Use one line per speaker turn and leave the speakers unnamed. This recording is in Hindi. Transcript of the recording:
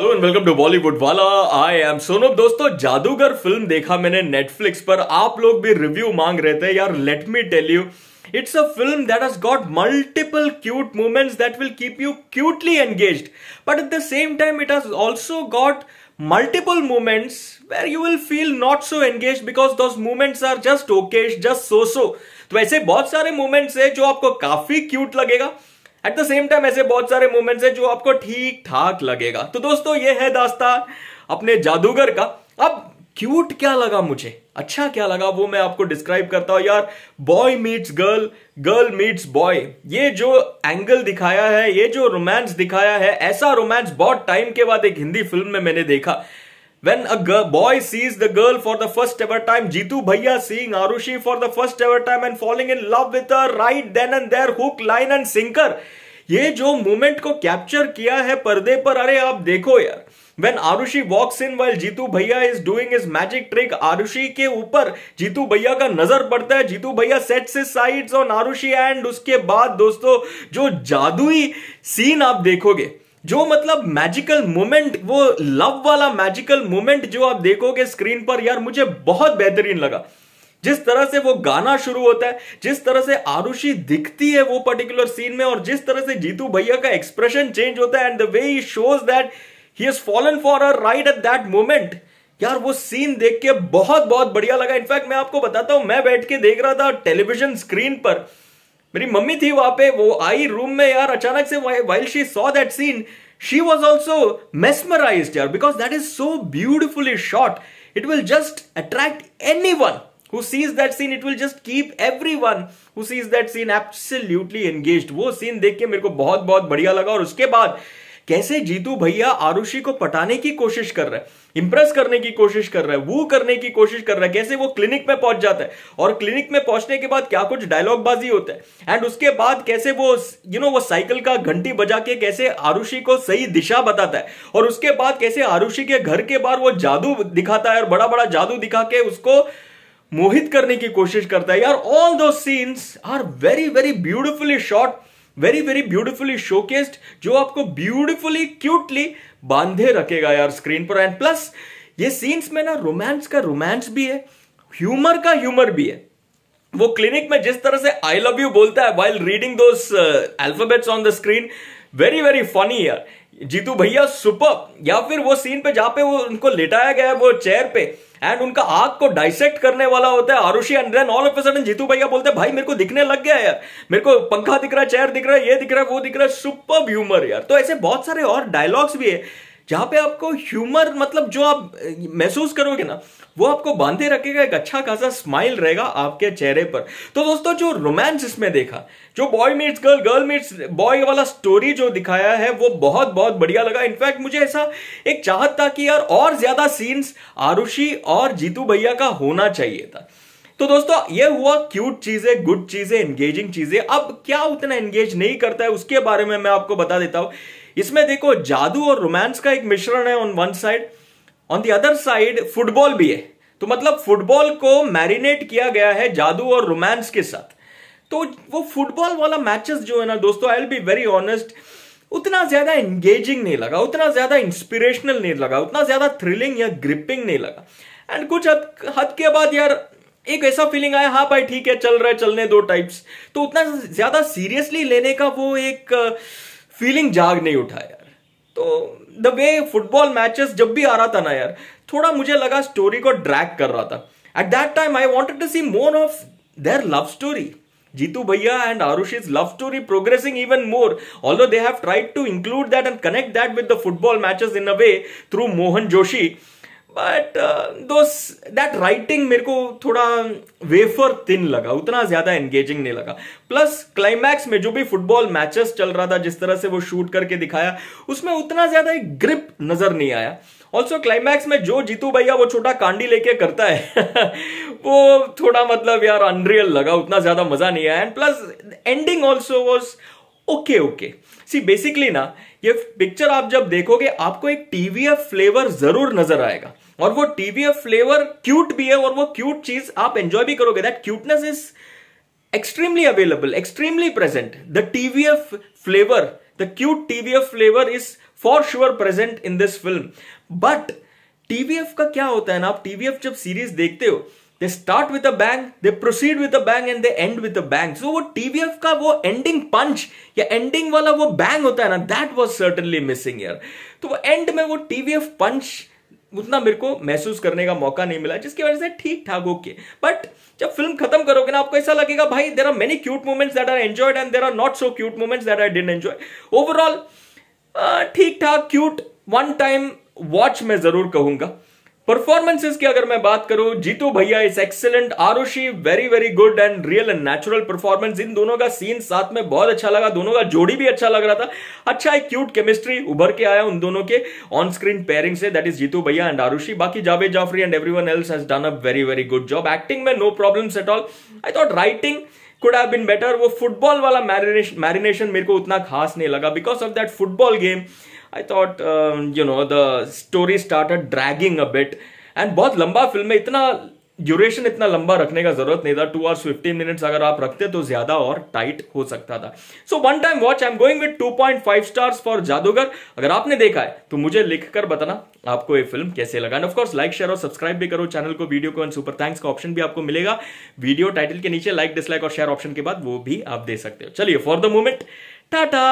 हेलो वेलकम टू बॉलीवुड वाला आई एम सोनो दोस्तों जादूगर फिल्म देखा मैंने नेटफ्लिक्स पर आप लोग भी रिव्यू मांग रहे थे यार let me tell you it's a film that has got multiple cute moments that will keep you cutely engaged but at the same time it has also got multiple moments where you will feel not so engage because those moments are just okays just so so तो ऐसे बहुत सारे मोमेंट्स है जो आपको काफी क्यूट लगेगा एट द सेम टाइम ऐसे बहुत सारे मोमेंट्स हैं जो आपको ठीक ठाक लगेगा तो दोस्तों ये है दास्ता अपने जादूगर का अब क्यूट क्या लगा मुझे अच्छा क्या लगा वो मैं आपको डिस्क्राइब करता हूं यार boy meets girl girl meets boy ये जो एंगल दिखाया है ये जो रोमांस दिखाया है ऐसा रोमांस बहुत टाइम के बाद एक हिंदी फिल्म में मैंने देखा When a girl, boy sees the girl for the first ever time, Jitu Bhaiya seeing Arushi for the first ever time and falling in love with her right then and there, hook, line and sinker. ये जो मोमेंट को कैप्चर किया है पर्दे पर अरे आप देखो यार when Arushi walks in while Jeetu भैया is doing is magic trick Arushi के ऊपर जीतू भैया का नजर पड़ता है जीतू भैया सेट से साइड्स ऑन आरुषि एंड उसके बाद दोस्तों जो जादुई सीन आप देखोगे जो मतलब मैजिकल मोमेंट वो लव वाला मैजिकल मोमेंट जो आप देखोगे स्क्रीन पर यार मुझे बहुत बेहतरीन लगा जिस तरह से वो गाना शुरू होता है जिस तरह से आरुषि दिखती है वो पर्टिकुलर सीन में और जिस तरह से जीतू भैया का एक्सप्रेशन चेंज होता है and the way he shows that he has fallen for her right at that moment यार वो सीन देख के बहुत बहुत बढ़िया लगा इनफैक्ट मैं आपको बताता हूं मैं बैठ के देख रहा था टेलीविजन स्क्रीन पर मेरी मम्मी थी वहां पे वो आई रूम में यार अचानक से while she saw that scene she was also mesmerise यार because that is so beautifully shot it will just attract anyone sees that scene it will just keep everyone who sees that scene absolutely engage वो सीन देख के मेरे को बहुत बहुत बढ़िया लगा और उसके बाद कैसे जीतू भैया आरुषि को पटाने की कोशिश कर रहा है इंप्रेस करने की कोशिश कर रहा है वो करने की कोशिश कर रहा है कैसे वो क्लिनिक में पहुंच जाता है और क्लिनिक में पहुंचने के बाद क्या कुछ डायलॉग बाजी होता है एंड उसके बाद कैसे वो यू you नो know, वो साइकिल का घंटी बजा के कैसे आरुषि को सही दिशा बताता है और उसके बाद कैसे आरुषि के घर के बाहर वो जादू दिखाता है और बड़ा बड़ा जादू दिखा के उसको मोहित करने की कोशिश करता है यार all those scenes are very very beautifully shot very very beautifully showcased जो आपको ब्यूटिफुली क्यूटली बांधे रखेगा यार स्क्रीन पर एंड प्लस ये सीन्स में ना रोमांस का रोमांस भी है ह्यूमर का ह्यूमर भी है वो क्लिनिक में जिस तरह से आई लव यू बोलता है while reading those alphabets on the screen very very funny यार जीतू भैया सुपर या फिर वो सीन पे जहां पे वो उनको लेटाया गया है वो चेयर पे एंड उनका आग को डाइसेक्ट करने वाला होता है Arushi and then all of a sudden Jeetu भैया बोलते हैं भाई मेरे को दिखने लग गया यार मेरे को पंखा दिख रहा है चेयर दिख रहा है ये दिख रहा है वो दिख रहा है सुपर ह्यूमर यार तो ऐसे बहुत सारे और डायलॉग्स भी है जहां पे आपको ह्यूमर मतलब जो आप महसूस करोगे ना वो आपको बांधे रखेगा एक अच्छा खासा स्माइल रहेगा आपके चेहरे पर तो दोस्तों जो रोमांस इसमें देखा जो boy meets girl girl meets boy वाला स्टोरी जो दिखाया है वो बहुत बहुत बढ़िया लगा इनफैक्ट मुझे ऐसा एक चाहत था कि यार और ज्यादा सीन्स आरुषि और जीतू भैया का होना चाहिए था तो दोस्तों ये हुआ क्यूट चीजें गुड चीजें एंगेजिंग चीजें अब क्या उतना एंगेज नहीं करता है उसके बारे में मैं आपको बता देता हूं इसमें देखो जादू और रोमांस का एक मिश्रण है on one side on the other side football भी है तो मतलब फुटबॉल को मैरिनेट किया गया है जादू और रोमांस के साथ तो वो फुटबॉल वाला मैचेस जो है ना दोस्तों I will be very honest उतना ज्यादा एंगेजिंग नहीं लगा उतना ज्यादा इंस्पिरेशनल नहीं लगा उतना ज्यादा थ्रिलिंग या ग्रिपिंग नहीं लगा एंड कुछ हद हद के बाद यार एक ऐसा फीलिंग आया हाँ भाई ठीक है चल रहा है चलने दो टाइप्स तो उतना ज्यादा सीरियसली लेने का वो एक uh, फीलिंग जाग नहीं उठा यार तो द वे फुटबॉल मैचेस जब भी आ रहा था ना यार थोड़ा मुझे लगा स्टोरी को ड्रैग कर रहा था at that time I wanted to see more of their love story Jeetu भैया and Arush is love story progressing even more also they have tried to include that and connect that with the football matches in a way through Mohan Joshi but those that writing मेरे को थोड़ा वेफर थिन लगा उतना ज्यादा एंगेजिंग नहीं लगा प्लस क्लाइमैक्स में जो भी फुटबॉल मैचेस चल रहा था जिस तरह से वो शूट करके दिखाया उसमें उतना ज्यादा एक ग्रिप नजर नहीं आया ऑल्सो क्लाइमैक्स में जो जीतू भैया वो छोटा कांडी लेके करता है वो थोड़ा मतलब यार अनरियल लगा उतना ज्यादा मजा नहीं आया and plus ending also was okay okay see basically ना ये पिक्चर आप जब देखोगे आपको एक टीवीएफ फ्लेवर जरूर नजर आएगा और वो टीवीएफ फ्लेवर क्यूट भी है और वो क्यूट चीज आप एंजॉय भी करोगे that cuteness is extremely available extremely present the TVF flavour the cute TVF flavour is for sure present in this film but TVF का क्या होता है ना आप टीवीएफ जब सीरीज देखते हो they start with a bang they proceed with a bang and they end with a bang so वो टीवीएफ का वो एंडिंग पंच या एंडिंग वाला वो बैंग होता है ना दैट वाज सर्टनली मिसिंग यार तो वो एंड में वो टीवीएफ पंच उतना मेरे को महसूस करने का मौका नहीं मिला जिसकी वजह से ठीक ठाक ओके बट जब फिल्म खत्म करोगे ना आपको ऐसा लगेगा भाई there are many cute moments that are enjoyed and there are not so cute moments that I didn't enjoy overall ठीक ठाक क्यूट वन टाइम वॉच मैं जरूर कहूंगा परफॉर्मेंसेस की अगर मैं बात करूं जीतू भैया is excellent Arushi very very good and real and natural performance in दोनों का सीन साथ में बहुत अच्छा लगा दोनों का जोड़ी भी अच्छा लग रहा था अच्छा एक क्यूट केमिस्ट्री उभर के आया उन दोनों के ऑन स्क्रीन पेयरिंग से दैट इज जीतू भैया एंड आरुषि बाकी Javed Jaffrey and every else has done a very very good job acting में no problem at all I thought writing could have been better वो फुटबॉल वाला मैरिनेशन मेरे को उतना खास नहीं लगा because of that football game I thought you know the story start dragging a bit and बहुत लंबा फिल्म है इतना ड्यूरेशन इतना लंबा रखने का जरूरत नहीं था टू आवर्स फिफ्टीन मिनट्स अगर आप रखते तो ज्यादा और टाइट हो सकता था so one time watch I am going with two point five stars for Jadugar अगर आपने देखा है तो मुझे लिखकर बताना आपको ये फिल्म कैसे लगा एंड ऑफकोर्स लाइक शेयर और सब्सक्राइब भी करो चैनल को वीडियो को एंड सुपर थैंक्स का ऑप्शन भी आपको मिलेगा वीडियो टाइटल के नीचे लाइक डिसलाइक और शेयर ऑप्शन के बाद वो भी आप दे सकते हो चलिए फॉर द मोमेंट टाटा